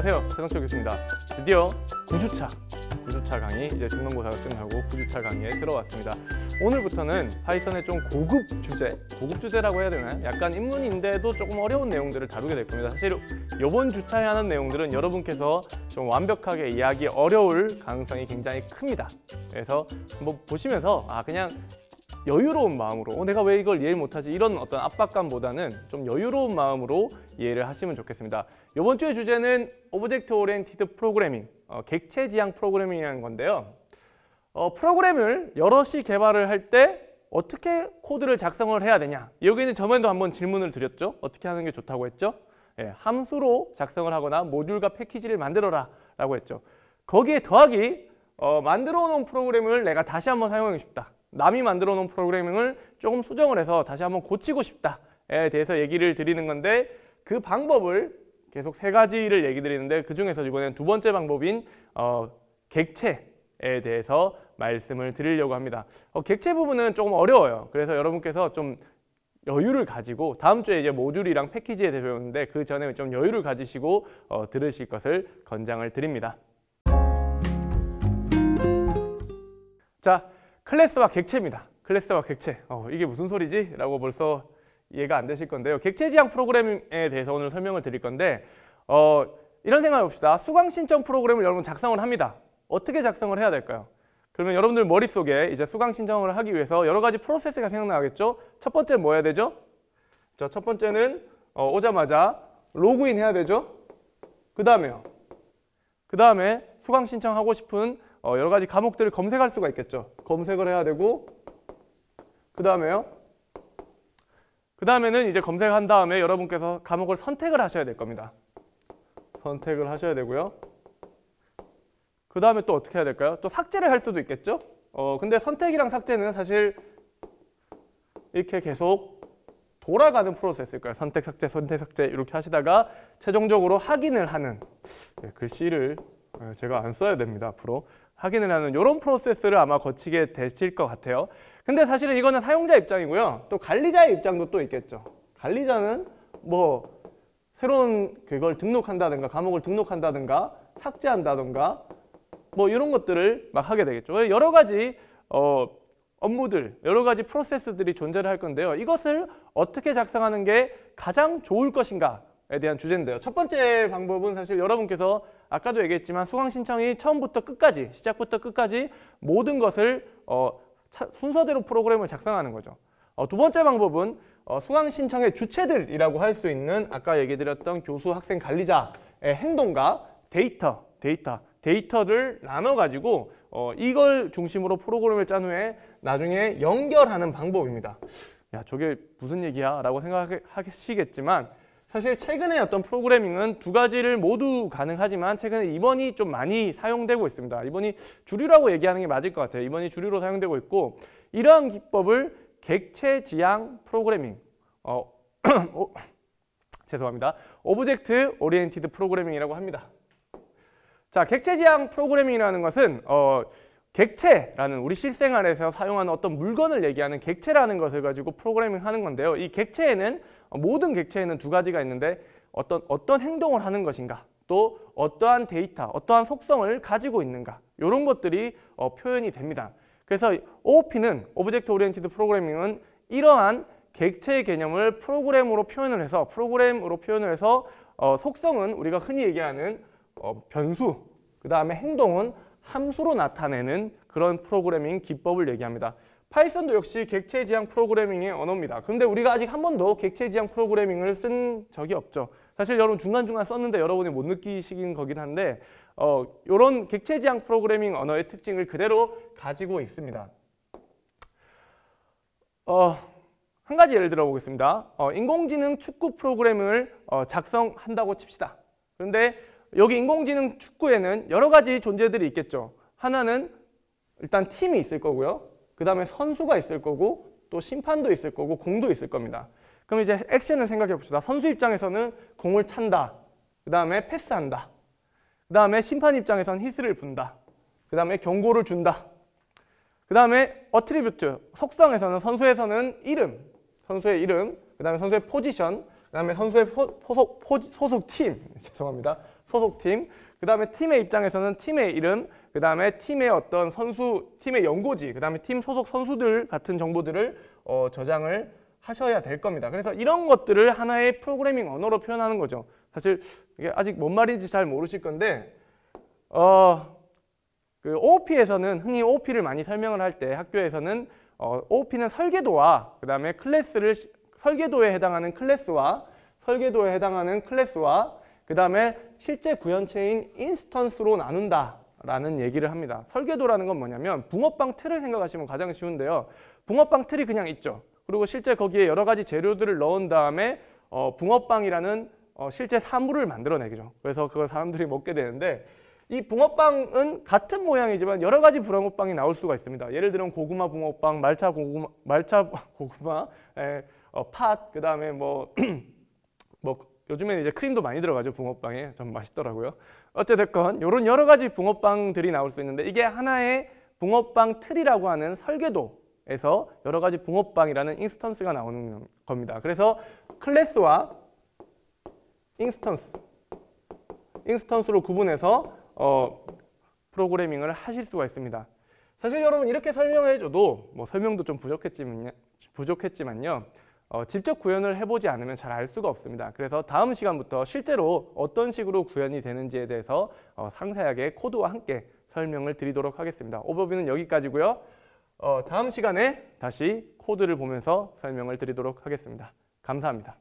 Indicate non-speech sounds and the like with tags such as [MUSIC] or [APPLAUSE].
안녕하세요 최상철 교수입니다 드디어 9주차 9주차 강의 이제 중간고사가 끝나고 9주차 강의에 들어왔습니다 오늘부터는 파이썬의 좀 고급 주제 고급 주제라고 해야 되나요? 약간 입문인데도 조금 어려운 내용들을 다루게 될 겁니다 사실 이번 주차에 하는 내용들은 여러분께서 좀 완벽하게 이해하기 어려울 가능성이 굉장히 큽니다 그래서 한번 보시면서 아 그냥 여유로운 마음으로 어, 내가 왜 이걸 이해 못하지 이런 어떤 압박감보다는 좀 여유로운 마음으로 이해를 하시면 좋겠습니다. 이번 주의 주제는 오브젝트 오리엔티드 프로그래밍, 어, 객체지향 프로그래밍이라는 건데요. 어, 프로그램을 여럿이 개발을 할 때 어떻게 코드를 작성을 해야 되냐 여기 는 저번에도 한번 질문을 드렸죠. 어떻게 하는 게 좋다고 했죠? 예, 함수로 작성을 하거나 모듈과 패키지를 만들어라 라고 했죠. 거기에 더하기 어, 만들어 놓은 프로그램을 내가 다시 한번 사용하고 싶다. 남이 만들어 놓은 프로그래밍을 조금 수정을 해서 다시 한번 고치고 싶다에 대해서 얘기를 드리는 건데 그 방법을 계속 세 가지를 얘기 드리는데 그 중에서 이번엔 두 번째 방법인 어, 객체에 대해서 말씀을 드리려고 합니다. 어, 객체 부분은 조금 어려워요. 그래서 여러분께서 좀 여유를 가지고 다음 주에 이제 모듈이랑 패키지에 대해 배우는데 그 전에 좀 여유를 가지시고 어, 들으실 것을 권장을 드립니다. 자, 클래스와 객체입니다. 클래스와 객체. 어, 이게 무슨 소리지? 라고 벌써 이해가 안 되실 건데요. 객체 지향 프로그램에 대해서 오늘 설명을 드릴 건데 어, 이런 생각해 봅시다. 수강 신청 프로그램을 여러분 작성을 합니다. 어떻게 작성을 해야 될까요? 그러면 여러분들 머릿속에 이제 수강 신청을 하기 위해서 여러 가지 프로세스가 생각나겠죠? 첫 번째 뭐 해야 되죠? 자, 첫 번째는 어, 오자마자 로그인 해야 되죠? 그 다음에요. 그 다음에 수강 신청하고 싶은 어, 여러 가지 과목들을 검색할 수가 있겠죠. 검색을 해야 되고 그 다음에요. 그 다음에는 이제 검색한 다음에 여러분께서 과목을 선택을 하셔야 될 겁니다. 선택을 하셔야 되고요. 그 다음에 또 어떻게 해야 될까요? 또 삭제를 할 수도 있겠죠? 어, 근데 선택이랑 삭제는 사실 이렇게 계속 돌아가는 프로세스일 거예요. 선택, 삭제, 선택, 삭제 이렇게 하시다가 최종적으로 확인을 하는 예, 글씨를 예, 제가 안 써야 됩니다. 앞으로 확인을 하는 이런 프로세스를 아마 거치게 되실 것 같아요. 근데 사실은 이거는 사용자 입장이고요. 또 관리자의 입장도 또 있겠죠. 관리자는 뭐 새로운 그걸 등록한다든가 과목을 등록한다든가 삭제한다든가 뭐 이런 것들을 막 하게 되겠죠. 여러 가지 어, 업무들, 여러 가지 프로세스들이 존재를 할 건데요. 이것을 어떻게 작성하는 게 가장 좋을 것인가에 대한 주제인데요. 첫 번째 방법은 사실 여러분께서 아까도 얘기했지만 수강 신청이 처음부터 끝까지 시작부터 끝까지 모든 것을 어, 순서대로 프로그램을 작성하는 거죠. 어, 두 번째 방법은 어, 수강 신청의 주체들이라고 할 수 있는 아까 얘기 드렸던 교수, 학생, 관리자의 행동과 데이터, 데이터, 데이터를 나눠가지고 어, 이걸 중심으로 프로그램을 짠 후에 나중에 연결하는 방법입니다. 야 저게 무슨 얘기야 라고 생각하시겠지만 사실 최근에 어떤 프로그래밍은 두 가지를 모두 가능하지만 최근에 이번이좀 많이 사용되고 있습니다. 이번이 주류라고 얘기하는 게 맞을 것 같아요. 이번이 주류로 사용되고 있고 이러한 기법을 객체 지향 프로그래밍 어, 오, [CLEARS THROAT] 어, 죄송합니다. 오브젝트 오리엔티드 프로그래밍이라고 합니다. 자, 객체 지향 프로그래밍이라는 것은 어, 객체라는 우리 실생활에서 사용하는 어떤 물건을 얘기하는 객체라는 것을 가지고 프로그래밍 하는 건데요. 이 객체에는 어, 모든 객체에는 두 가지가 있는데 어떤, 어떤 행동을 하는 것인가 또 어떠한 데이터, 어떠한 속성을 가지고 있는가 이런 것들이 어, 표현이 됩니다. 그래서 OOP는 오브젝트 오리엔티드 프로그래밍은 이러한 객체의 개념을 프로그램으로 표현을 해서 프로그램으로 표현을 해서 어, 속성은 우리가 흔히 얘기하는 어, 변수, 그 다음에 행동은 함수로 나타내는 그런 프로그래밍 기법을 얘기합니다. 파이썬도 역시 객체 지향 프로그래밍의 언어입니다. 그런데 우리가 아직 한 번도 객체 지향 프로그래밍을 쓴 적이 없죠. 사실 여러분 중간중간 썼는데 여러분이 못 느끼시긴 거긴 한데 이런 어, 객체 지향 프로그래밍 언어의 특징을 그대로 가지고 있습니다. 어, 한 가지 예를 들어보겠습니다. 어, 인공지능 축구 프로그램을 어, 작성한다고 칩시다. 그런데 여기 인공지능 축구에는 여러 가지 존재들이 있겠죠. 하나는 일단 팀이 있을 거고요. 그 다음에 선수가 있을 거고 또 심판도 있을 거고 공도 있을 겁니다. 그럼 이제 액션을 생각해 봅시다. 선수 입장에서는 공을 찬다. 그 다음에 패스한다. 그 다음에 심판 입장에선 히스를 분다. 그 다음에 경고를 준다. 그 다음에 어트리뷰트, 속성에서는 선수에서는 이름, 선수의 이름, 그 다음에 선수의 포지션, 그 다음에 선수의 소, 속포소속 [LAUGHS] 죄송합니다. 소속팀, 그 다음에 팀의 입장에서는 팀의 이름, 그 다음에 팀의 어떤 선수, 팀의 연고지, 그 다음에 팀 소속 선수들 같은 정보들을 어, 저장을 하셔야 될 겁니다. 그래서 이런 것들을 하나의 프로그래밍 언어로 표현하는 거죠. 사실 이게 아직 뭔 말인지 잘 모르실 건데 어, 그 OOP에서는 흔히 OOP를 많이 설명을 할 때 학교에서는 어, OOP는 설계도와 그 다음에 클래스를 설계도에 해당하는 클래스와 설계도에 해당하는 클래스와 그 다음에 실제 구현체인 인스턴스로 나눈다 라는 얘기를 합니다. 설계도라는 건 뭐냐면 붕어빵 틀을 생각하시면 가장 쉬운데요. 붕어빵 틀이 그냥 있죠. 그리고 실제 거기에 여러 가지 재료들을 넣은 다음에 어, 붕어빵이라는 어, 실제 사물을 만들어내기죠. 그래서 그걸 사람들이 먹게 되는데 이 붕어빵은 같은 모양이지만 여러 가지 붕어빵이 나올 수가 있습니다. 예를 들면 고구마 붕어빵, 말차 고구마, 말차 [LAUGHS] 고구마, 에, 예, 어, 팥, 그 다음에 뭐, [CLEARS THROAT] 뭐 요즘에는 이제 크림도 많이 들어가죠 붕어빵에 전 맛있더라고요 어찌됐건 이런 여러 가지 붕어빵들이 나올 수 있는데 이게 하나의 붕어빵 틀이라고 하는 설계도에서 여러 가지 붕어빵이라는 인스턴스가 나오는 겁니다 그래서 클래스와 인스턴스 인스턴스로 구분해서 어, 프로그래밍을 하실 수가 있습니다 사실 여러분 이렇게 설명해줘도 뭐 설명도 좀 부족했지만요, 부족했지만요 어, 직접 구현을 해보지 않으면 잘 알 수가 없습니다. 그래서 다음 시간부터 실제로 어떤 식으로 구현이 되는지에 대해서 어, 상세하게 코드와 함께 설명을 드리도록 하겠습니다. 오버뷰는 여기까지고요. 어, 다음 시간에 다시 코드를 보면서 설명을 드리도록 하겠습니다. 감사합니다.